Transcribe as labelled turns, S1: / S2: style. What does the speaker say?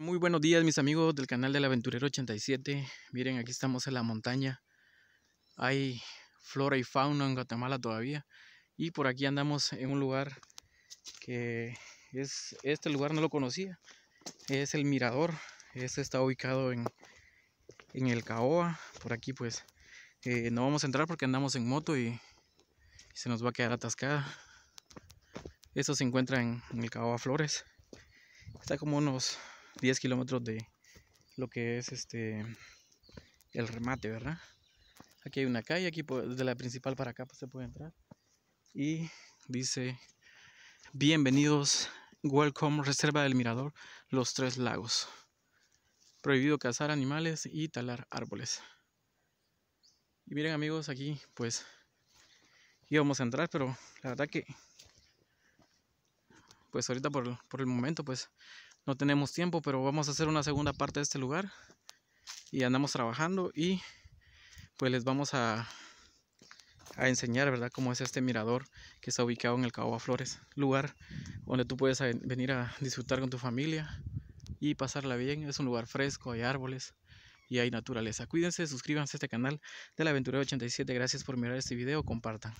S1: Muy buenos días mis amigos del canal del aventurero 87. Miren, aquí estamos en la montaña. Hay flora y fauna en Guatemala todavía. Y por aquí andamos en un lugar que es... Este lugar no lo conocía. Es el Mirador. Este está ubicado en, el Caoa. Por aquí pues eh, no vamos a entrar porque andamos en moto y, se nos va a quedar atascada. Esto se encuentra en, el Caoa Flores. Está como unos 10 kilómetros de lo que es este el remate, ¿verdad? Aquí hay una calle, aquí desde la principal para acá pues, se puede entrar. Y dice, bienvenidos, welcome, Reserva del Mirador, los tres lagos. Prohibido cazar animales y talar árboles. Y miren amigos, aquí pues íbamos a entrar, pero la verdad que pues ahorita por, por el momento pues no tenemos tiempo, pero vamos a hacer una segunda parte de este lugar. Y andamos trabajando y pues les vamos a, a enseñar, ¿verdad? Cómo es este mirador que está ubicado en el Cabo Flores. Lugar donde tú puedes venir a disfrutar con tu familia y pasarla bien. Es un lugar fresco, hay árboles y hay naturaleza. Cuídense, suscríbanse a este canal de la Aventura 87. Gracias por mirar este video, compartan.